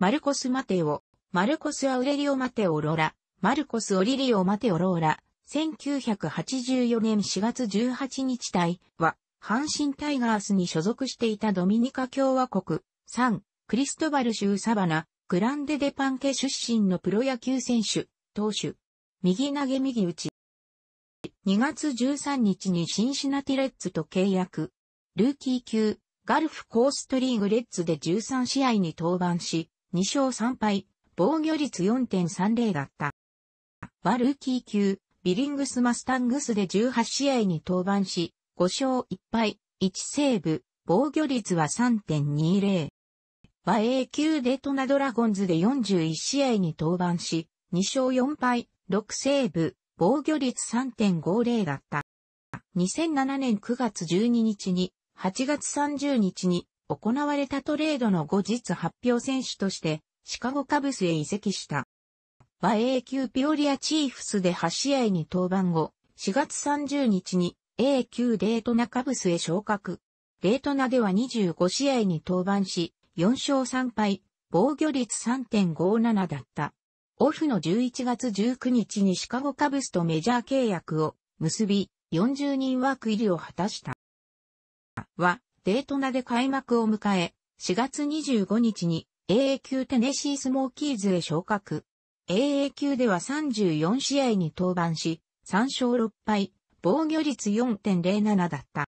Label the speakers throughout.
Speaker 1: マルコス・マテオ、マルコス・アウレリオ・マテオ・ローラ、マルコス・オリリオ・マテオ・ローラ、1984年4月18日隊は、阪神タイガースに所属していたドミニカ共和国、3、クリストバル州サバナ、グランデデパンケ出身のプロ野球選手、投手、右投げ右打ち。2月13日にシンシナティレッツと契約。ルーキー級、ガルフコーストリーグレッツで13試合に登板し、2勝3敗、防御率4.30だった。はルーキー級、ビリングスマスタングスで18試合に登板し、5勝1敗、1セーブ、防御率は3.20。和英級デトナドラゴンズで41試合に登板し、2勝4敗、6セーブ、防御率3.50だった。2007年9月12日に、8月30日に、行われたトレードの後日発表選手として、シカゴカブスへ移籍した。馬英級ピオリアチーフスで8試合に登板後、4月30日に A 級デートナカブスへ昇格。デートナでは25試合に登板し、4勝3敗、防御率3.57だった。オフの11月19日にシカゴカブスとメジャー契約を結び、40人枠入りを果たした。は、デートナで開幕を迎え、4月25日に AA 級テネシースモーキーズへ昇格。AA 級では34試合に登板し、3勝6敗、防御率4.07だった。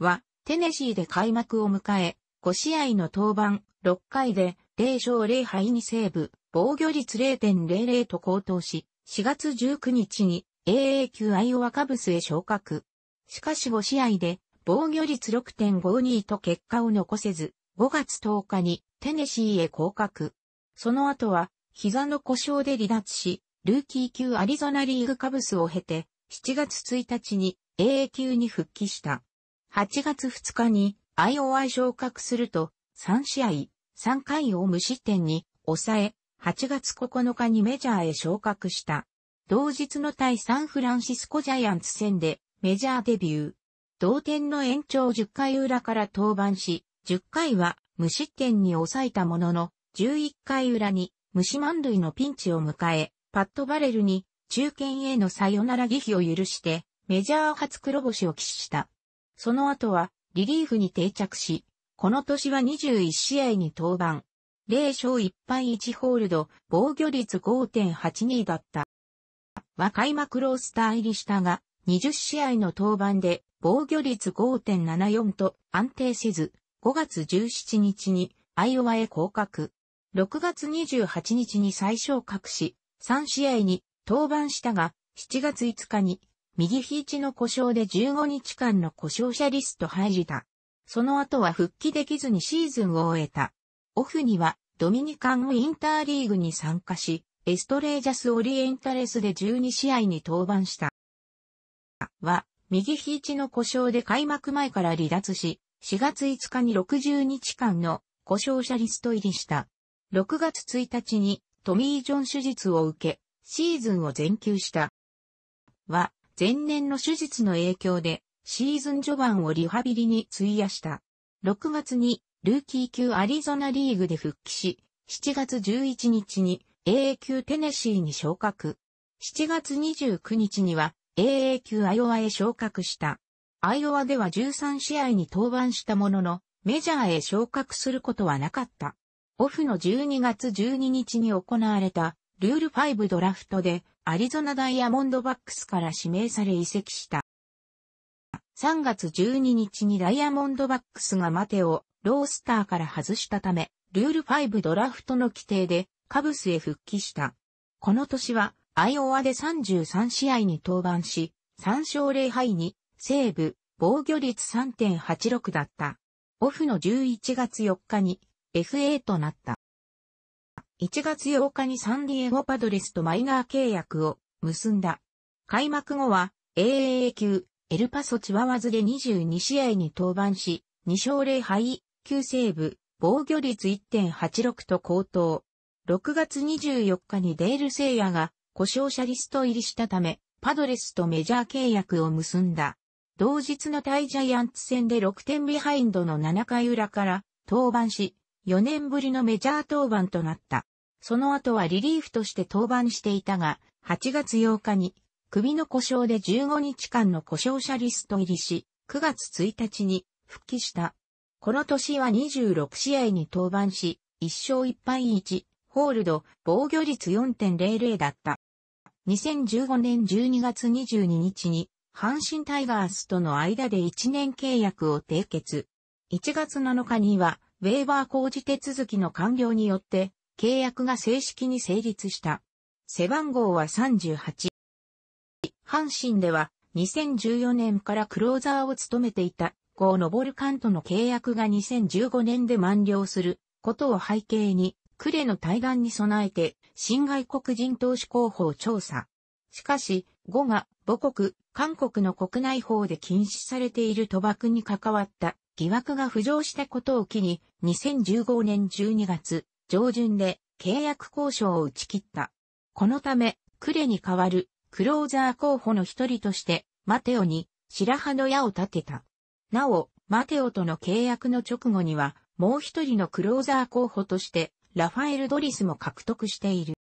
Speaker 1: は、テネシーで開幕を迎え、5試合の登板、6回で0勝0敗にセーブ、防御率0.00と高騰し、4月19日に AA 級アイオワカブスへ昇格。しかし5試合で防御率6.52と結果を残せず、5月10日にテネシーへ降格。その後は、膝の故障で離脱し、ルーキー級アリゾナリーグカブスを経て、7月1日に AA 級に復帰した。8月2日に IOI 昇格すると、3試合、3回を無失点に抑え、8月9日にメジャーへ昇格した。同日の対サンフランシスコジャイアンツ戦でメジャーデビュー。同点の延長10回裏から登板し、10回は無失点に抑えたものの、11回裏に無視満塁のピンチを迎え、パッドバレルに中堅へのサヨナラ儀比を許して、メジャー初黒星を喫した。その後はリリーフに定着し、この年は21試合に登板。0勝1敗1ホールド、防御率5.82だった。は開幕ロースター入りしたが、20試合の登板で防御率5.74と安定せず、5月17日にアイオワへ降格。6月28日に最小格し、3試合に登板したが、7月5日に右肘の故障で15日間の故障者リスト入りだ。その後は復帰できずにシーズンを終えた。オフにはドミニカンウィンターリーグに参加し、エストレージャスオリエンタレスで12試合に登板した。は、右肘の故障で開幕前から離脱し、4月5日に60日間の故障者リスト入りした。6月1日にトミー・ジョン手術を受け、シーズンを全休した。は、前年の手術の影響で、シーズン序盤をリハビリに費やした。6月に、ルーキー級アリゾナリーグで復帰し、7月11日に AA 級テネシーに昇格。7月29日には AA 級アイオワへ昇格した。アイオワでは13試合に登板したものの、メジャーへ昇格することはなかった。オフの12月12日に行われた、ルール5ドラフトで、アリゾナダイヤモンドバックスから指名され移籍した。3月12日にダイヤモンドバックスがマテをロースターから外したため、ルール5ドラフトの規定でカブスへ復帰した。この年はアイオワで33試合に登板し、3勝0敗に、セーブ、防御率3.86だった。オフの11月4日に FA となった。1月8日にサンディエゴパドレスとマイナー契約を結んだ。開幕後は AAA 級エルパソチワワズで22試合に登板し、2勝0敗、9セーブ、防御率1.86と高騰。6月24日にデール・聖夜が故障者リスト入りしたため、パドレスとメジャー契約を結んだ。同日のタイジャイアンツ戦で6点ビハインドの7回裏から登板し、4年ぶりのメジャー登板となった。その後はリリーフとして登板していたが、8月8日に首の故障で15日間の故障者リスト入りし、9月1日に復帰した。この年は26試合に登板し、1勝1敗1ホールド、防御率4.00だった。2015年12月22日に、阪神タイガースとの間で1年契約を締結。1月7日には、ウェーバー工事手続きの完了によって、契約が正式に成立した。背番号は38。阪神では、2014年からクローザーを務めていた、ゴー・ノボルカンとの契約が2015年で満了することを背景に、クレの対談に備えて、新外国人投資候補を調査。しかし、語が母国、韓国の国内法で禁止されている賭博に関わった疑惑が浮上したことを機に、2015年12月上旬で契約交渉を打ち切った。このため、クレに代わるクローザー候補の一人として、マテオに白羽の矢を立てた。なお、マテオとの契約の直後には、もう一人のクローザー候補として、ラファエル・ドリスも獲得している。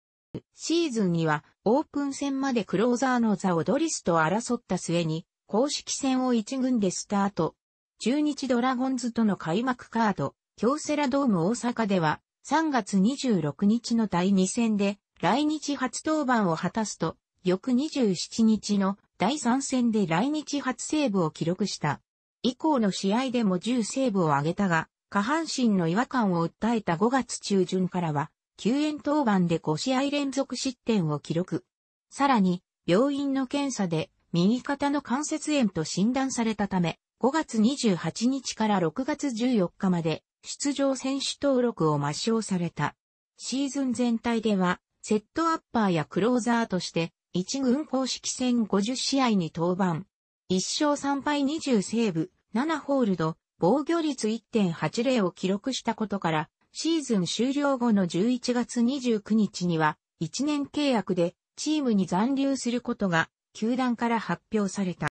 Speaker 1: シーズンにはオープン戦までクローザーの座をドリスと争った末に公式戦を一軍でスタート。中日ドラゴンズとの開幕カード、京セラドーム大阪では3月26日の第2戦で来日初登板を果たすと、翌27日の第3戦で来日初セーブを記録した。以降の試合でも10セーブを挙げたが、下半身の違和感を訴えた5月中旬からは、救援当番で5試合連続失点を記録。さらに、病院の検査で右肩の関節炎と診断されたため、5月28日から6月14日まで出場選手登録を抹消された。シーズン全体では、セットアッパーやクローザーとして、1軍公式戦50試合に登板。1勝3敗20セーブ、7ホールド、防御率1.80を記録したことから、シーズン終了後の11月29日には、1年契約でチームに残留することが、球団から発表された。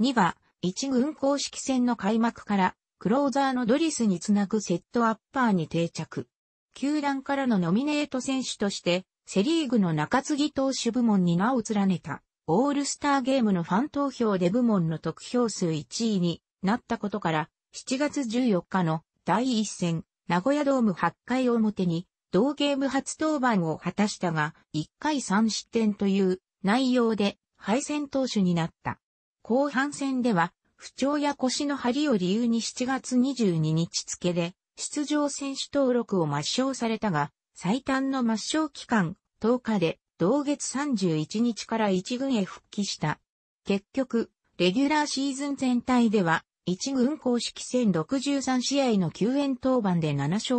Speaker 1: 2は、1軍公式戦の開幕から、クローザーのドリスにつなぐセットアッパーに定着。球団からのノミネート選手として、セリーグの中継ぎ投手部門に名を連ねた、オールスターゲームのファン投票で部門の得票数1位になったことから、7月14日の第一戦、名古屋ドーム8回表に、同ゲーム初登板を果たしたが、1回3失点という内容で敗戦投手になった。後半戦では、不調や腰の張りを理由に7月22日付で、出場選手登録を抹消されたが、最短の抹消期間10日で、同月31日から1軍へ復帰した。結局、レギュラーシーズン全体では1軍公式戦63試合の救援登板で7勝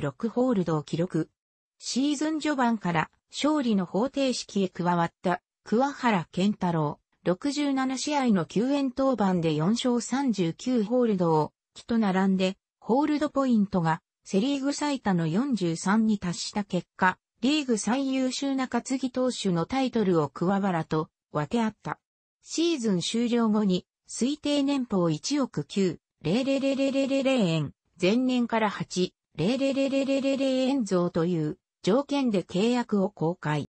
Speaker 1: 36ホールドを記録。シーズン序盤から勝利の方程式へ加わった桑原健太郎。67試合の救援登板で4勝39ホールドを、木と並んで、ホールドポイントがセリーグ最多の43に達した結果、リーグ最優秀な担ぎ投手のタイトルを桑原と分け合った。シーズン終了後に推定年俸1億9 0 0 0円、前年から8 0 0 0円増という条件で契約を公開。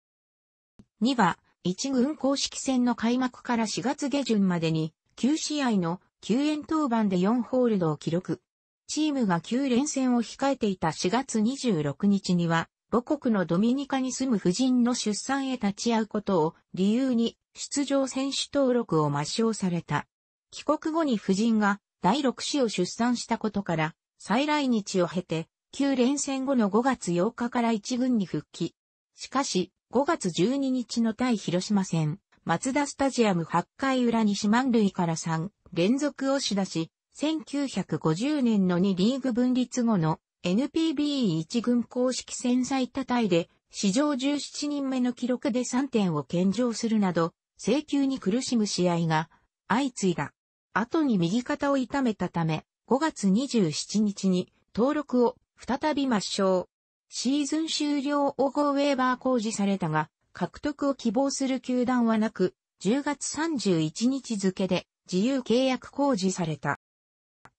Speaker 1: 2は、1軍公式戦の開幕から4月下旬までに9試合の9円当番で4ホールドを記録。チームが9連戦を控えていた4月26日には、母国のドミニカに住む夫人の出産へ立ち会うことを理由に出場選手登録を抹消された。帰国後に夫人が第六子を出産したことから、再来日を経て、旧連戦後の5月8日から一軍に復帰。しかし、5月12日の対広島戦、松田スタジアム8回裏に四万塁から3連続押し出し、1950年の2リーグ分立後の NPB1 軍公式戦最多タで、史上17人目の記録で3点を献上するなど、請求に苦しむ試合が相次いだ。後に右肩を痛めたため、5月27日に登録を再び抹消。シーズン終了後ウェーバー工事されたが、獲得を希望する球団はなく、10月31日付で自由契約工事された。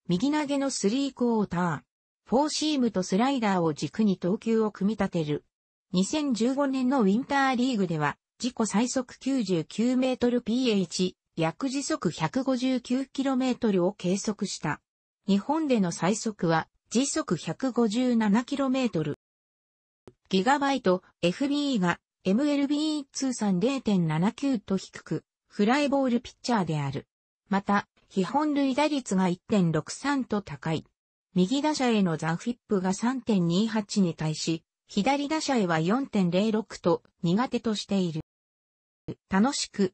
Speaker 1: 右投げのスリークォーター。フォーシームとスライダーを軸に投球を組み立てる。2015年のウィンターリーグでは、自己最速99メートル PH 約時速 159km を計測した。日本での最速は時速 157km。ギガバイト FBE が MLB 通算0.79と低く、フライボールピッチャーである。また、基本類打率が1.63と高い。右打者へのザフィップが3.28に対し、左打者へは4.06と苦手としている。楽しく